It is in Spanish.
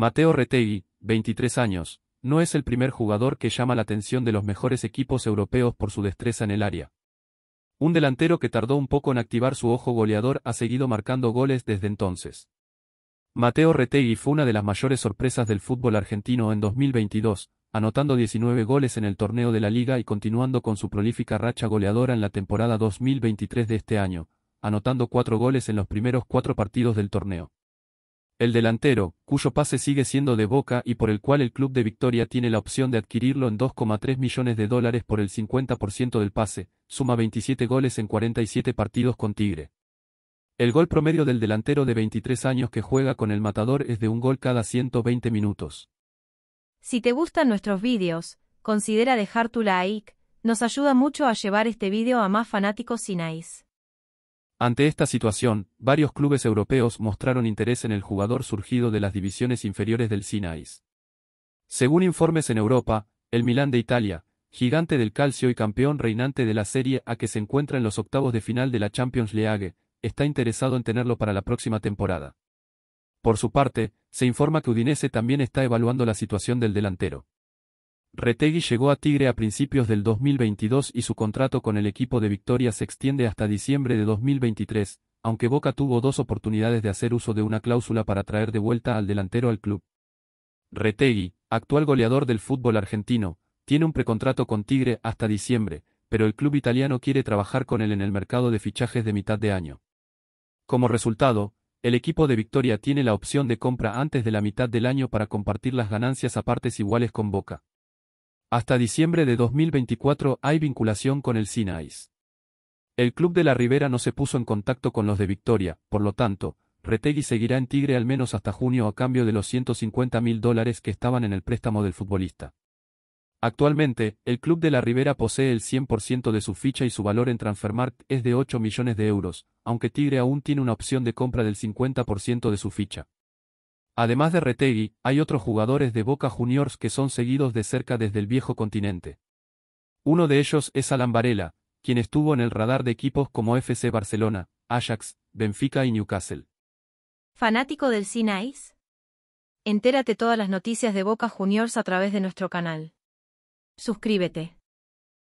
Mateo Retegui, 23 años, no es el primer jugador que llama la atención de los mejores equipos europeos por su destreza en el área. Un delantero que tardó un poco en activar su ojo goleador ha seguido marcando goles desde entonces. Mateo Retegui fue una de las mayores sorpresas del fútbol argentino en 2022, anotando 19 goles en el torneo de la liga y continuando con su prolífica racha goleadora en la temporada 2023 de este año, anotando 4 goles en los primeros 4 partidos del torneo. El delantero, cuyo pase sigue siendo de Boca y por el cual el club de Victoria tiene la opción de adquirirlo en 2,3 millones de dólares por el 50% del pase, suma 27 goles en 47 partidos con Tigre. El gol promedio del delantero de 23 años que juega con el matador es de un gol cada 120 minutos. Si te gustan nuestros vídeos, considera dejar tu like, nos ayuda mucho a llevar este vídeo a más fanáticos sin ante esta situación, varios clubes europeos mostraron interés en el jugador surgido de las divisiones inferiores del Sinais. Según informes en Europa, el Milán de Italia, gigante del calcio y campeón reinante de la Serie A que se encuentra en los octavos de final de la Champions League, está interesado en tenerlo para la próxima temporada. Por su parte, se informa que Udinese también está evaluando la situación del delantero. Retegui llegó a Tigre a principios del 2022 y su contrato con el equipo de Victoria se extiende hasta diciembre de 2023, aunque Boca tuvo dos oportunidades de hacer uso de una cláusula para traer de vuelta al delantero al club. Retegui, actual goleador del fútbol argentino, tiene un precontrato con Tigre hasta diciembre, pero el club italiano quiere trabajar con él en el mercado de fichajes de mitad de año. Como resultado, el equipo de Victoria tiene la opción de compra antes de la mitad del año para compartir las ganancias a partes iguales con Boca. Hasta diciembre de 2024 hay vinculación con el Sinais. El club de la Ribera no se puso en contacto con los de Victoria, por lo tanto, Retegui seguirá en Tigre al menos hasta junio a cambio de los 150 mil dólares que estaban en el préstamo del futbolista. Actualmente, el club de la Ribera posee el 100% de su ficha y su valor en Transfermarkt es de 8 millones de euros, aunque Tigre aún tiene una opción de compra del 50% de su ficha. Además de Retegui, hay otros jugadores de Boca Juniors que son seguidos de cerca desde el viejo continente. Uno de ellos es Alan Varela, quien estuvo en el radar de equipos como FC Barcelona, Ajax, Benfica y Newcastle. ¿Fanático del Sinais? Entérate todas las noticias de Boca Juniors a través de nuestro canal. Suscríbete.